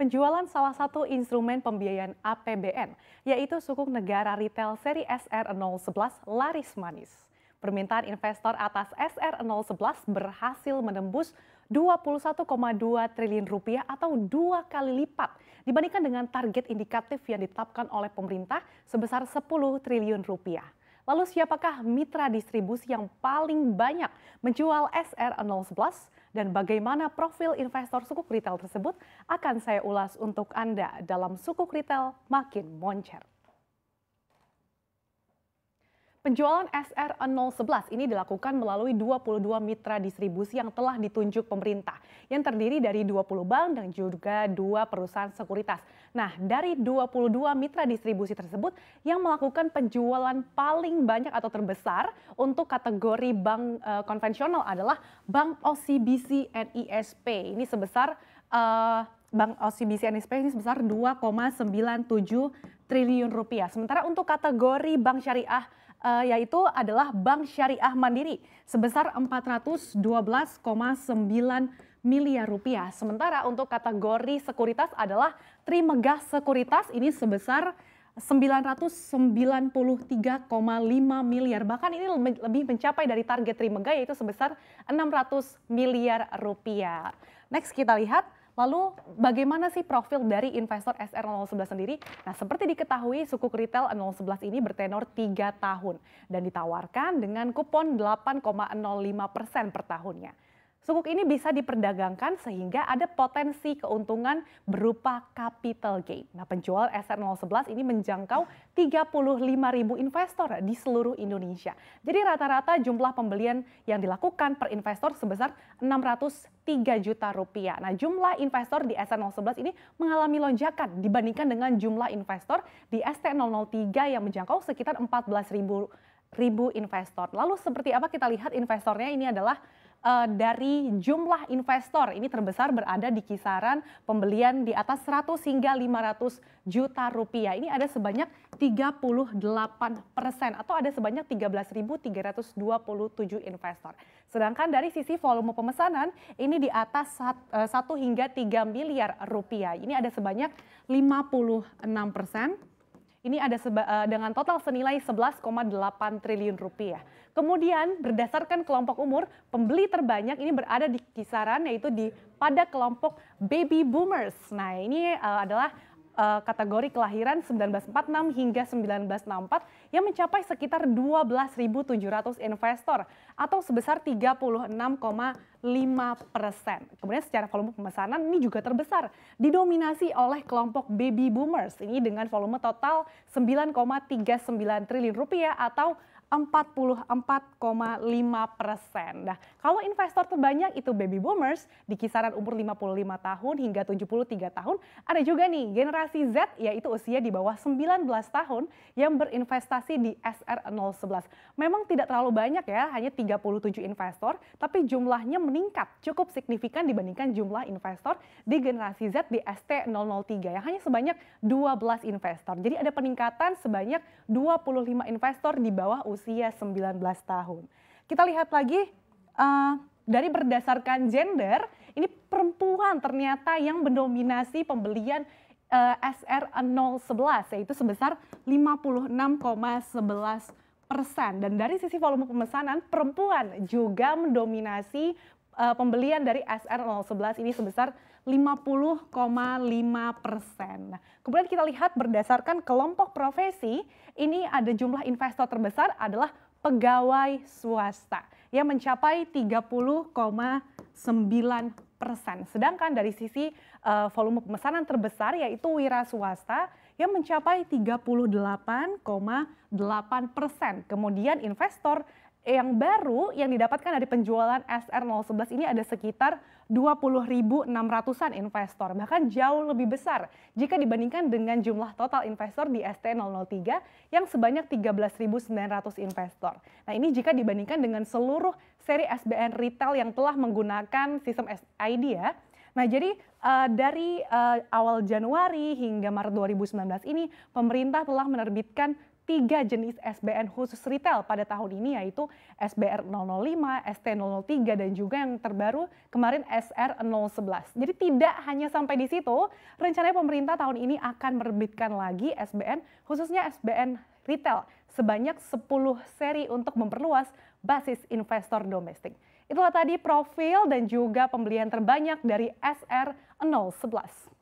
penjualan salah satu instrumen pembiayaan APBN, yaitu sukuk negara retail seri SR011 laris manis. Permintaan investor atas SR011 berhasil menembus 21,2 triliun rupiah atau dua kali lipat dibandingkan dengan target indikatif yang ditetapkan oleh pemerintah sebesar 10 triliun rupiah. Lalu siapakah mitra distribusi yang paling banyak menjual SR011 dan bagaimana profil investor suku retail tersebut akan saya ulas untuk Anda dalam suku retail makin moncer. Penjualan SR011 ini dilakukan melalui 22 mitra distribusi yang telah ditunjuk pemerintah, yang terdiri dari 20 bank dan juga dua perusahaan sekuritas. Nah, dari 22 mitra distribusi tersebut yang melakukan penjualan paling banyak atau terbesar untuk kategori bank e, konvensional adalah Bank OCBC NISP. Ini sebesar e, Bank OCBC NSP ini sebesar 2,97 triliun rupiah. Sementara untuk kategori bank syariah uh, yaitu adalah Bank Syariah Mandiri sebesar 412,9 miliar rupiah. Sementara untuk kategori sekuritas adalah Trimegah Sekuritas ini sebesar 993,5 miliar. Bahkan ini lebih mencapai dari target trimegah yaitu sebesar 600 miliar rupiah. Next kita lihat Lalu bagaimana sih profil dari investor SR011 sendiri? Nah seperti diketahui suku retail 011 ini bertenor 3 tahun dan ditawarkan dengan kupon 8,05 persen per tahunnya. Sukuk ini bisa diperdagangkan sehingga ada potensi keuntungan berupa capital gain. Nah, penjual SR011 ini menjangkau 35 ribu investor di seluruh Indonesia. Jadi rata-rata jumlah pembelian yang dilakukan per investor sebesar 603 juta rupiah. Nah, jumlah investor di SR011 ini mengalami lonjakan dibandingkan dengan jumlah investor di ST003 yang menjangkau sekitar 14 ribu, ribu investor. Lalu seperti apa kita lihat investornya ini adalah uh, dari jumlah investor ini terbesar berada di kisaran pembelian di atas 100 hingga 500 juta rupiah. Ini ada sebanyak 38 persen atau ada sebanyak 13.327 investor. Sedangkan dari sisi volume pemesanan ini di atas 1 eh, hingga 3 miliar rupiah. Ini ada sebanyak 56 persen ini ada seba, uh, dengan total senilai 11,8 triliun rupiah. Kemudian berdasarkan kelompok umur, pembeli terbanyak ini berada di kisaran yaitu di pada kelompok baby boomers. Nah ini uh, adalah uh, kategori kelahiran 1946 hingga 1964 yang mencapai sekitar 12.700 investor atau sebesar 36,5 persen. Kemudian secara volume pemesanan ini juga terbesar, didominasi oleh kelompok baby boomers ini dengan volume total 9,39 triliun rupiah atau 44,5 persen. Nah, kalau investor terbanyak itu baby boomers di kisaran umur 55 tahun hingga 73 tahun. Ada juga nih generasi Z yaitu usia di bawah 19 tahun yang berinvestasi di SR011. Memang tidak terlalu banyak ya, hanya 37 investor, tapi jumlahnya meningkat cukup signifikan dibandingkan jumlah investor di generasi Z di ST003 yang hanya sebanyak 12 investor. Jadi ada peningkatan sebanyak 25 investor di bawah usia usia 19 tahun. Kita lihat lagi uh, dari berdasarkan gender, ini perempuan ternyata yang mendominasi pembelian uh, eh, SR011 yaitu sebesar 56,11 persen. Dan dari sisi volume pemesanan, perempuan juga mendominasi uh, pembelian dari SR011 ini sebesar 50,5 persen. Nah, kemudian kita lihat berdasarkan kelompok profesi, ini ada jumlah investor terbesar adalah pegawai swasta yang mencapai 30,9 persen. Sedangkan dari sisi uh, volume pemesanan terbesar yaitu wira swasta yang mencapai 38,8 persen. Kemudian investor yang baru yang didapatkan dari penjualan SR011 ini ada sekitar 20.600-an investor, bahkan jauh lebih besar jika dibandingkan dengan jumlah total investor di ST003 yang sebanyak 13.900 investor. Nah ini jika dibandingkan dengan seluruh seri SBN retail yang telah menggunakan sistem SID ya. Nah jadi uh, dari uh, awal Januari hingga Maret 2019 ini pemerintah telah menerbitkan tiga jenis SBN khusus retail pada tahun ini yaitu SBR 005, ST 003 dan juga yang terbaru kemarin SR 011. Jadi tidak hanya sampai di situ, rencananya pemerintah tahun ini akan menerbitkan lagi SBN khususnya SBN retail sebanyak 10 seri untuk memperluas basis investor domestik. Itulah tadi profil dan juga pembelian terbanyak dari SR 011.